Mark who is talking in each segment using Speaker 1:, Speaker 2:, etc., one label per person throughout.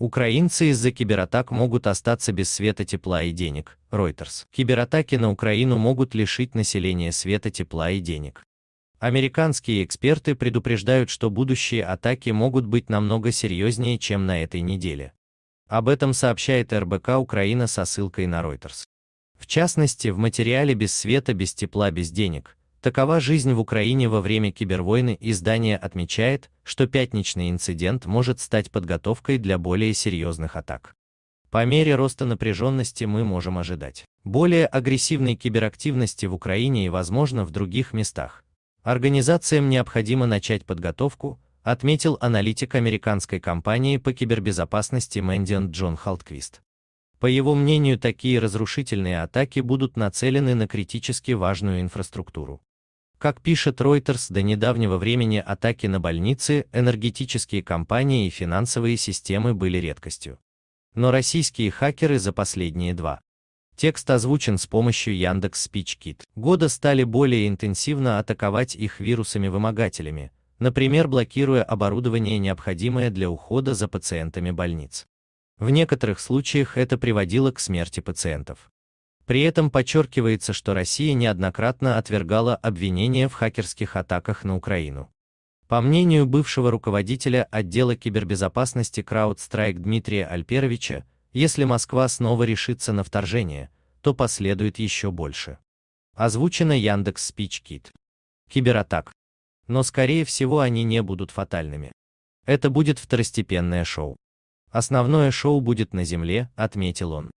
Speaker 1: Украинцы из-за кибератак могут остаться без света, тепла и денег. Reuters. Кибератаки на Украину могут лишить населения света, тепла и денег. Американские эксперты предупреждают, что будущие атаки могут быть намного серьезнее, чем на этой неделе. Об этом сообщает РБК Украина со ссылкой на Reuters. В частности, в материале «Без света, без тепла, без денег» Такова жизнь в Украине во время кибервойны. Издание отмечает, что пятничный инцидент может стать подготовкой для более серьезных атак. По мере роста напряженности мы можем ожидать более агрессивной киберактивности в Украине и, возможно, в других местах. Организациям необходимо начать подготовку, отметил аналитик американской компании по кибербезопасности Мэнdian Джон Халтквист. По его мнению, такие разрушительные атаки будут нацелены на критически важную инфраструктуру, как пишет Reuters, до недавнего времени атаки на больницы, энергетические компании и финансовые системы были редкостью. Но российские хакеры за последние два. Текст озвучен с помощью Яндекс SpeechKit. Года стали более интенсивно атаковать их вирусами-вымогателями, например, блокируя оборудование, необходимое для ухода за пациентами больниц. В некоторых случаях это приводило к смерти пациентов. При этом подчеркивается, что Россия неоднократно отвергала обвинения в хакерских атаках на Украину. По мнению бывшего руководителя отдела кибербезопасности CrowdStrike Дмитрия Альперовича, если Москва снова решится на вторжение, то последует еще больше. Озвучено Яндекс Спичкит. Кибератак. Но скорее всего они не будут фатальными. Это будет второстепенное шоу. Основное шоу будет на Земле, отметил он.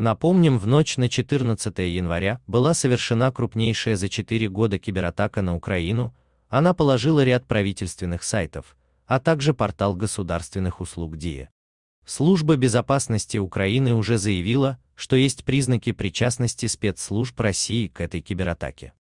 Speaker 1: Напомним, в ночь на 14 января была совершена крупнейшая за 4 года кибератака на Украину, она положила ряд правительственных сайтов, а также портал государственных услуг ДИА. Служба безопасности Украины уже заявила, что есть признаки причастности спецслужб России к этой кибератаке.